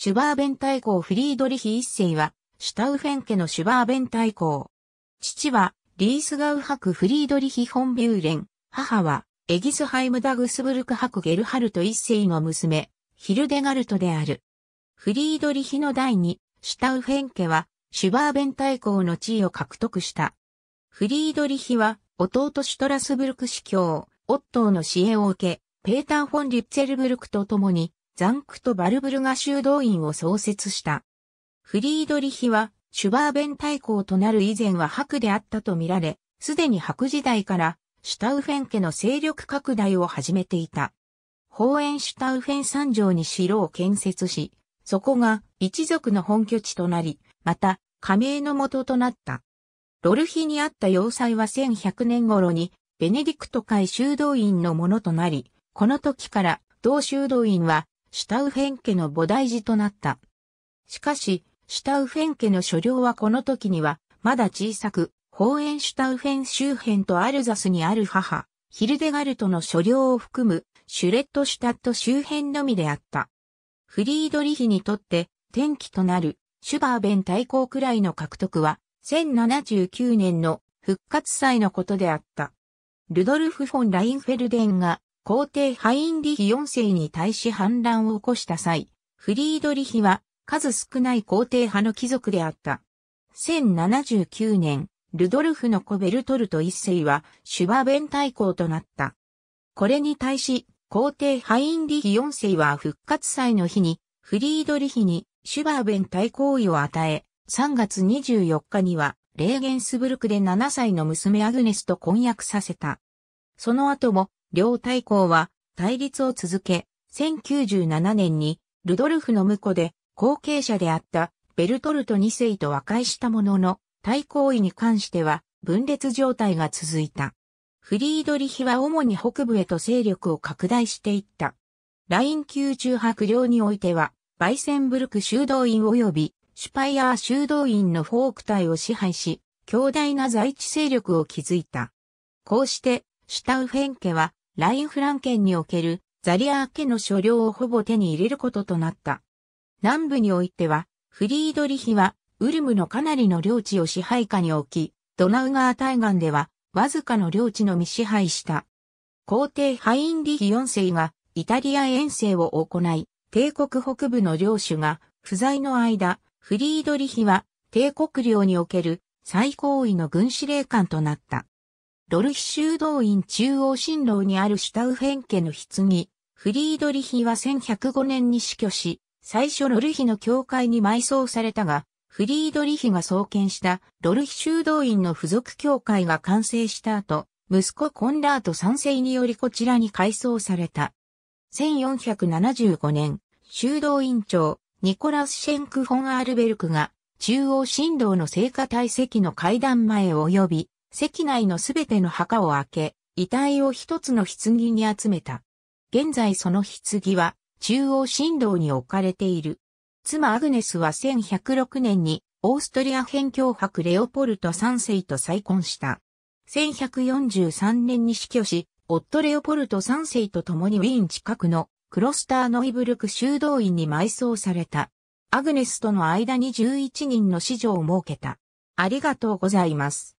シュバーベン大公フリードリヒ一世は、シュタウフェン家のシュバーベン大公。父は、リースガウ博フリードリヒ・ホンビューレン。母は、エギスハイム・ダグスブルク博ゲルハルト一世の娘、ヒルデガルトである。フリードリヒの第二、シュタウフェン家は、シュバーベン大公の地位を獲得した。フリードリヒは、弟シュトラスブルク司教、オットーの支援を受け、ペーター・フォン・リュッツェルブルクと共に、ザンクト・バルブルガ修道院を創設した。フリードリヒは、シュバーベン大公となる以前は白であったと見られ、すでに白時代から、シュタウフェン家の勢力拡大を始めていた。ホーエンシュタウフェン山城に城を建設し、そこが一族の本拠地となり、また、加盟の元となった。ロルヒにあった要塞は1100年頃に、ベネディクト会修道院のものとなり、この時から同修道院はシュタウフェン家の菩提寺となった。しかし、シュタウフェン家の所領はこの時には、まだ小さく、ホーエンシュタウフェン周辺とアルザスにある母、ヒルデガルトの所領を含む、シュレットシュタット周辺のみであった。フリードリヒにとって、転機となる、シュバーベン大公くらいの獲得は、1079年の復活祭のことであった。ルドルフ・フォン・ラインフェルデンが皇帝ハインリヒ4世に対し反乱を起こした際、フリードリヒは数少ない皇帝派の貴族であった。1079年、ルドルフのコベルトルト一世はシュバベン大公となった。これに対し、皇帝ハインリヒ4世は復活祭の日に、フリードリヒにシュバーベン大公位を与え、3月24日には、レーゲンスブルクで7歳の娘アグネスと婚約させた。その後も、両大公は対立を続け、1097年にルドルフの婿で後継者であったベルトルト2世と和解したものの、対抗位に関しては分裂状態が続いた。フリードリヒは主に北部へと勢力を拡大していった。ライン級中白領においては、バイセンブルク修道院及びシュパイアー修道院のフォーク隊を支配し、強大な在地勢力を築いた。こうして、シュタウフェン家はラインフランケンにおけるザリアー家の所領をほぼ手に入れることとなった。南部においては、フリードリヒは、ウルムのかなりの領地を支配下に置き、ドナウガー対岸では、わずかの領地のみ支配した。皇帝ハインリヒ4世が、イタリア遠征を行い、帝国北部の領主が、不在の間、フリードリヒは、帝国領における最高位の軍司令官となった。ロルヒ修道院中央新郎にあるシュタウフェン家の棺、フリードリヒは1105年に死去し、最初ロルヒの教会に埋葬されたが、フリードリヒが創建したロルヒ修道院の付属教会が完成した後、息子コンラート三世によりこちらに改装された。1475年、修道院長、ニコラス・シェンク・フォン・アールベルクが、中央新道の聖火体積の階段前及び、席内のすべての墓を開け、遺体を一つの棺に集めた。現在その棺は中央振動に置かれている。妻アグネスは1106年にオーストリア辺境博レオポルト3世と再婚した。1143年に死去し、夫レオポルト3世と共にウィーン近くのクロスターノイブルク修道院に埋葬された。アグネスとの間に11人の子女を設けた。ありがとうございます。